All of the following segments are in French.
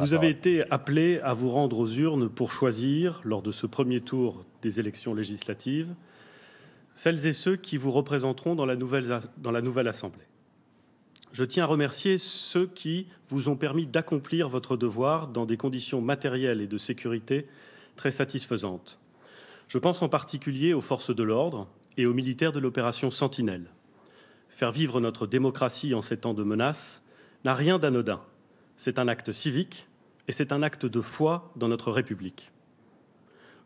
Vous avez été appelé à vous rendre aux urnes pour choisir, lors de ce premier tour des élections législatives, celles et ceux qui vous représenteront dans la nouvelle, dans la nouvelle Assemblée. Je tiens à remercier ceux qui vous ont permis d'accomplir votre devoir dans des conditions matérielles et de sécurité très satisfaisantes. Je pense en particulier aux forces de l'ordre et aux militaires de l'opération Sentinelle. Faire vivre notre démocratie en ces temps de menaces n'a rien d'anodin c'est un acte civique et c'est un acte de foi dans notre République.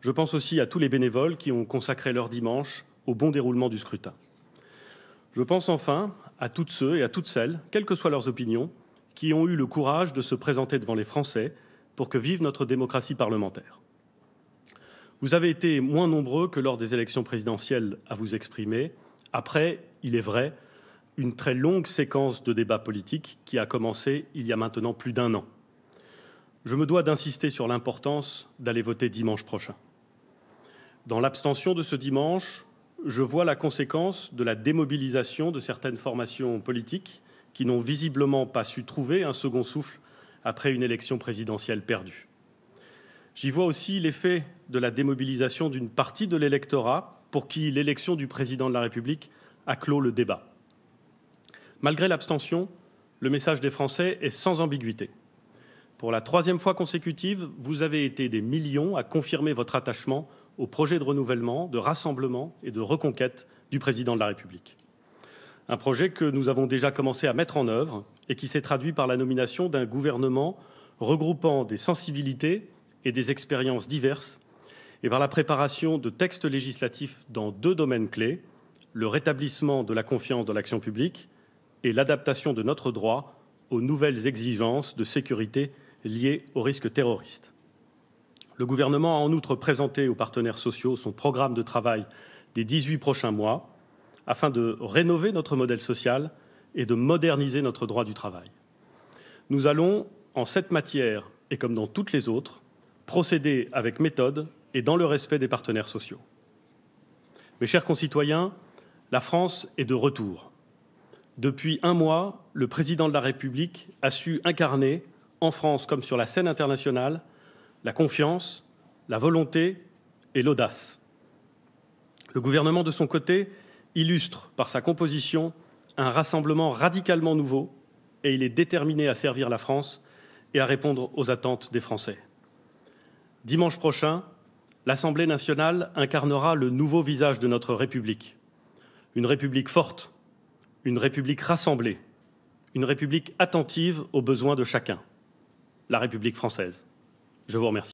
Je pense aussi à tous les bénévoles qui ont consacré leur dimanche au bon déroulement du scrutin. Je pense enfin à toutes ceux et à toutes celles, quelles que soient leurs opinions, qui ont eu le courage de se présenter devant les Français pour que vive notre démocratie parlementaire. Vous avez été moins nombreux que lors des élections présidentielles à vous exprimer. Après, il est vrai, une très longue séquence de débats politiques qui a commencé il y a maintenant plus d'un an. Je me dois d'insister sur l'importance d'aller voter dimanche prochain. Dans l'abstention de ce dimanche, je vois la conséquence de la démobilisation de certaines formations politiques qui n'ont visiblement pas su trouver un second souffle après une élection présidentielle perdue. J'y vois aussi l'effet de la démobilisation d'une partie de l'électorat pour qui l'élection du président de la République a clos le débat. Malgré l'abstention, le message des Français est sans ambiguïté. Pour la troisième fois consécutive, vous avez été des millions à confirmer votre attachement au projet de renouvellement, de rassemblement et de reconquête du président de la République. Un projet que nous avons déjà commencé à mettre en œuvre et qui s'est traduit par la nomination d'un gouvernement regroupant des sensibilités et des expériences diverses et par la préparation de textes législatifs dans deux domaines clés, le rétablissement de la confiance dans l'action publique et l'adaptation de notre droit aux nouvelles exigences de sécurité liées aux risques terroristes. Le gouvernement a en outre présenté aux partenaires sociaux son programme de travail des 18 prochains mois afin de rénover notre modèle social et de moderniser notre droit du travail. Nous allons, en cette matière et comme dans toutes les autres, procéder avec méthode et dans le respect des partenaires sociaux. Mes chers concitoyens, la France est de retour. Depuis un mois, le président de la République a su incarner, en France comme sur la scène internationale, la confiance, la volonté et l'audace. Le gouvernement, de son côté, illustre par sa composition un rassemblement radicalement nouveau et il est déterminé à servir la France et à répondre aux attentes des Français. Dimanche prochain, l'Assemblée nationale incarnera le nouveau visage de notre République. Une République forte, une République rassemblée, une République attentive aux besoins de chacun, la République française. Je vous remercie.